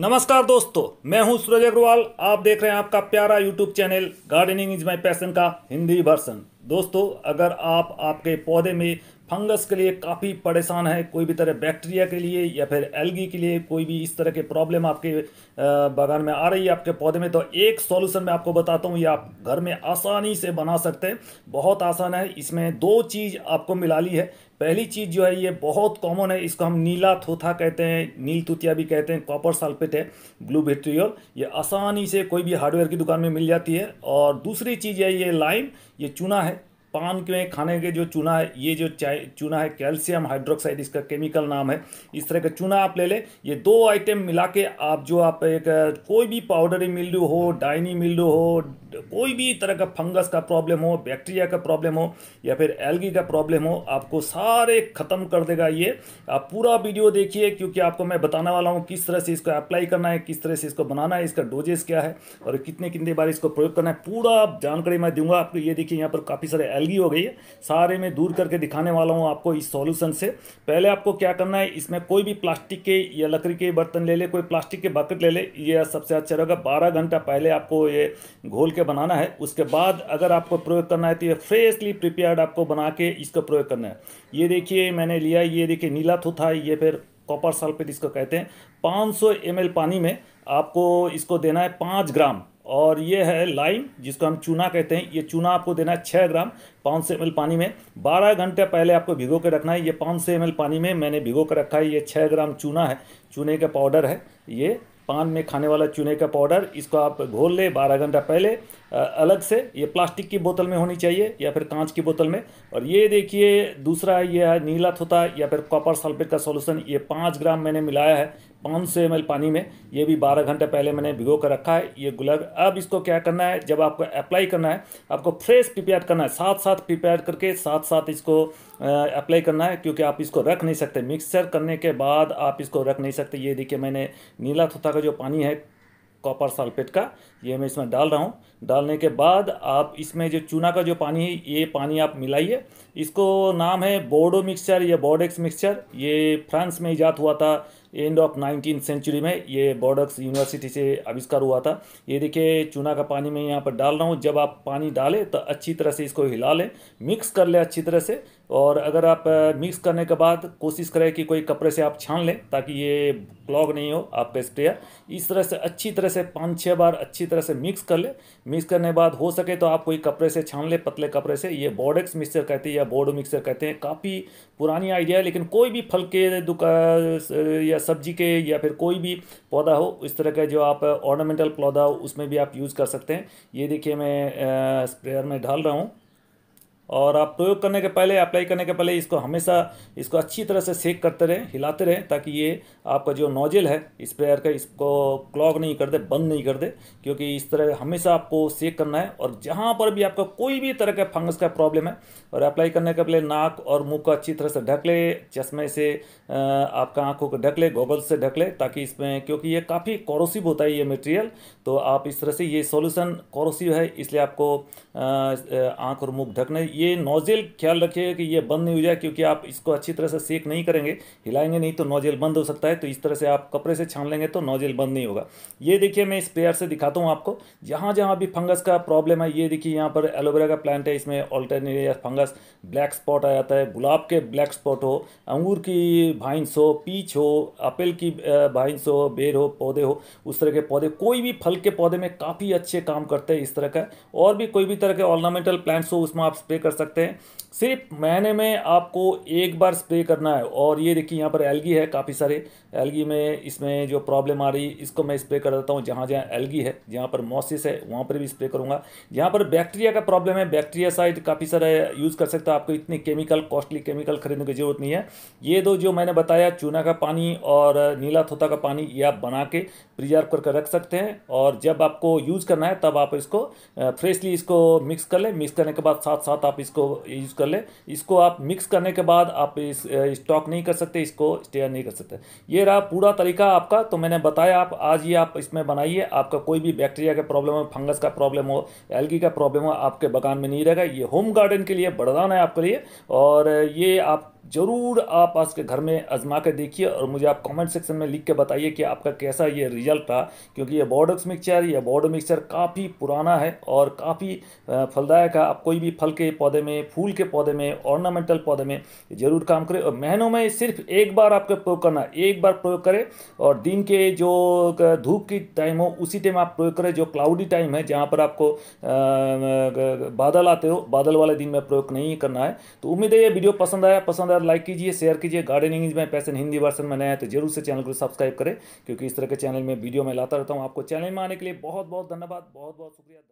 नमस्कार दोस्तों मैं हूं सूरज अग्रवाल आप देख रहे हैं आपका प्यारा YouTube channel gardening is my passion का हिंदी वर्सन दोस्तों अगर आप आपके पौधे में फंगस के लिए काफ़ी परेशान है कोई भी तरह बैक्टीरिया के लिए या फिर एलगी के लिए कोई भी इस तरह के प्रॉब्लम आपके बागान में आ रही है आपके पौधे में तो एक सॉल्यूशन मैं आपको बताता हूँ ये आप घर में आसानी से बना सकते हैं बहुत आसान है इसमें दो चीज़ आपको मिला ली है पहली चीज़ जो है ये बहुत कॉमन है इसको हम नीला थोथा कहते हैं नील तुतिया भी कहते हैं कॉपर सल्फेट है ब्लू विट्रियल ये आसानी से कोई भी हार्डवेयर की दुकान में मिल जाती है और दूसरी चीज़ है ये लाइम ये चूना है पान के खाने के जो चूना है ये जो चाय चूना है कैल्शियम हाइड्रोक्साइड इसका केमिकल नाम है इस तरह का चूना आप ले लें ये दो आइटम मिला के आप जो आप एक कोई भी पाउडरी रू हो डाइनी मिल रू हो कोई भी तरह का फंगस का प्रॉब्लम हो बैक्टीरिया का प्रॉब्लम हो या फिर एल्गी का प्रॉब्लम हो आपको सारे ख़त्म कर देगा ये आप पूरा वीडियो देखिए क्योंकि आपको मैं बताने वाला हूँ किस तरह से इसको अप्लाई करना है किस तरह से इसको बनाना है इसका डोजेस क्या है और कितने कितने बार इसको प्रयोग करना है पूरा जानकारी मैं दूंगा आपको ये देखिए यहाँ पर काफ़ी सारे एलगी हो गई है सारे में दूर करके दिखाने वाला हूँ आपको इस सॉल्यूशन से पहले आपको क्या करना है इसमें कोई भी प्लास्टिक के या लकड़ी के बर्तन ले ले कोई प्लास्टिक के बकेट ले ले ये सबसे अच्छा रहेगा बारह घंटा पहले आपको ये घोल के बनाना है उसके बाद अगर आपको प्रयोग करना है तो ये फ्रेशली प्रिपेयर्ड आपको बना के इसका प्रयोग करना है ये देखिए मैंने लिया ये देखिए नीला थोथा ये फिर कॉपर सल्फेट इसको कहते हैं 500 ml पानी में आपको इसको देना है पाँच ग्राम और ये है लाइम जिसको हम चूना कहते हैं ये चूना आपको देना है छः ग्राम पाँच सौ एम पानी में बारह घंटे पहले आपको भिगो के रखना है ये पाँच सौ एम पानी में मैंने भिगो के रखा है ये छः ग्राम चूना है चूने का पाउडर है ये पान में खाने वाला चूने का पाउडर इसको आप घोल ले बारह घंटा पहले अलग से ये प्लास्टिक की बोतल में होनी चाहिए या फिर कांच की बोतल में और ये देखिए दूसरा ये है नीला थोता या फिर कॉपर सल्फेट का सॉल्यूशन ये पाँच ग्राम मैंने मिलाया है पाँच सौ एम पानी में ये भी बारह घंटे पहले मैंने भिगो कर रखा है ये गुलाब अब इसको क्या करना है जब आपको अप्लाई करना है आपको फ्रेश प्रिपेयर करना है साथ साथ प्रिपेयर करके साथ साथ इसको अप्लाई करना है क्योंकि आप इसको रख नहीं सकते मिक्सचर करने के बाद आप इसको रख नहीं सकते ये देखिए मैंने नीला थोथा का जो पानी है कॉपर सल्फेट का ये मैं इसमें डाल रहा हूँ डालने के बाद आप इसमें जो चूना का जो पानी है ये पानी आप मिलाइए इसको नाम है बोडो मिक्सचर या बोडेक्स मिक्सचर ये फ्रांस में ईजाद हुआ था एंड ऑफ नाइनटीन सेंचुरी में ये बॉर्डक्स यूनिवर्सिटी से आविष्कार हुआ था ये देखिए चूना का पानी मैं यहाँ पर डाल रहा हूँ जब आप पानी डालें तो अच्छी तरह से इसको हिला लें मिक्स कर लें अच्छी तरह से और अगर आप मिक्स करने के बाद कोशिश करें कि कोई कपड़े से आप छान लें ताकि ये क्लॉग नहीं हो आपका स्प्रेयर इस तरह से अच्छी तरह से पाँच छः बार अच्छी तरह से मिक्स कर लें मिक्स करने के बाद हो सके तो आप कोई कपड़े से छान लें पतले कपड़े से ये बॉडेक्स मिक्सर कहते हैं या बोर्डो मिक्सर कहते हैं काफ़ी पुरानी आइडिया है लेकिन कोई भी फल के दुकान या या सब्जी के या फिर कोई भी पौधा हो इस तरह का जो आप ऑर्नामेंटल पौधा हो उसमें भी आप यूज़ कर सकते हैं ये देखिए मैं स्प्रेयर में डाल रहा हूँ और आप प्रयोग करने के पहले अप्लाई करने के पहले इसको हमेशा इसको अच्छी तरह से सेक करते रहें हिलाते रहें ताकि ये आपका जो नोजल है स्प्रेयर का इसको क्लॉग नहीं कर दे बंद नहीं कर दे क्योंकि इस तरह हमेशा आपको सेक करना है और जहाँ पर भी आपका कोई भी तरह का फंगस का प्रॉब्लम है और अप्लाई करने के पहले नाक और मुँह को अच्छी तरह से ढक ले चश्मे से आपका आँखों को ढक ले गोगल से ढक ले ताकि इसमें क्योंकि ये काफ़ी कॉरोसिव होता है ये मटेरियल तो आप इस तरह से ये सोल्यूशन कॉरोसिव है इसलिए आपको आँख और मुँह ढकने ये नोज़ेल ख्याल रखिएगा कि ये बंद नहीं हो जाए क्योंकि आप इसको अच्छी तरह से सेक नहीं करेंगे हिलाएंगे नहीं तो नोजल बंद हो सकता है तो इस तरह से आप कपड़े से छान लेंगे तो नोज़ेल बंद नहीं होगा ये देखिए मैं स्प्रेयर से दिखाता हूँ आपको जहाँ जहाँ भी फंगस का प्रॉब्लम है ये देखिए यहाँ पर एलोवेरा का प्लांट है इसमें ऑल्टरनेरिया फंगस ब्लैक स्पॉट आ जाता है गुलाब के ब्लैक स्पॉट हो अंगूर की भाइंस हो पीच हो अपेल की भाइंस हो बेर हो पौधे हो उस तरह के पौधे कोई भी फल के पौधे में काफ़ी अच्छे काम करते हैं इस तरह का और भी कोई भी तरह के ऑर्नामेंटल प्लांट्स हो उसमें आप स्प्रे कर सकते हैं सिर्फ महीने में आपको एक बार स्प्रे करना है और ये देखिए यहाँ पर एलगी है काफ़ी सारे एलगी में इसमें जो प्रॉब्लम आ रही इसको मैं स्प्रे कर देता हूँ जहाँ जहाँ एलगी है जहाँ पर मॉसिस है वहाँ पर भी स्प्रे करूँगा जहाँ पर बैक्टीरिया का प्रॉब्लम है बैक्टीरिया साइड काफ़ी सारा यूज़ कर सकते हो आपको इतनी केमिकल कॉस्टली केमिकल खरीदने की ज़रूरत नहीं है ये दो जो मैंने बताया चूना का पानी और नीला थोता का पानी ये आप बना के प्रिजर्व करके रख सकते हैं और जब आपको यूज़ करना है तब आप इसको फ्रेशली इसको मिक्स कर लें मिक्स करने के बाद साथ साथ आप आप इसको यूज़ कर ले इसको आप मिक्स करने के बाद आप इस स्टॉक नहीं कर सकते इसको स्टेयर नहीं कर सकते ये रहा पूरा तरीका आपका तो मैंने बताया आप आज ये आप इसमें बनाइए आपका कोई भी बैक्टीरिया का प्रॉब्लम हो फंगस का प्रॉब्लम हो एल्गी का प्रॉब्लम हो आपके बगान में नहीं रहेगा ये होम गार्डन के लिए बड़दान है आपके लिए और ये आप ज़रूर आप आज के घर में आजमा कर देखिए और मुझे आप कमेंट सेक्शन में लिख के बताइए कि आपका कैसा ये रिजल्ट रहा क्योंकि ये बॉर्डक्स मिक्सचर या बॉर्डो मिक्सचर काफ़ी पुराना है और काफ़ी फलदायक है आप कोई भी फल के पौधे में फूल के पौधे में ऑर्नामेंटल पौधे में ज़रूर काम करें और महीनों में सिर्फ एक बार आपका प्रयोग करना एक बार प्रयोग करें और दिन के जो धूप की टाइम हो उसी टाइम आप प्रयोग करें जो क्लाउडी टाइम है जहाँ पर आपको बादल आते हो बादल वाले दिन में प्रयोग नहीं करना है तो उम्मीद है ये वीडियो पसंद आया पसंद आया यार लाइक कीजिए शेयर कीजिए gardening is my passion Hindi version में नया है तो जरूर से चैनल को सब्सक्राइब करें क्योंकि इस तरह के चैनल में वीडियो में लाता रहता हूँ आपको चैनल में आने के लिए बहुत बहुत धन्यवाद बहुत बहुत शुक्रिया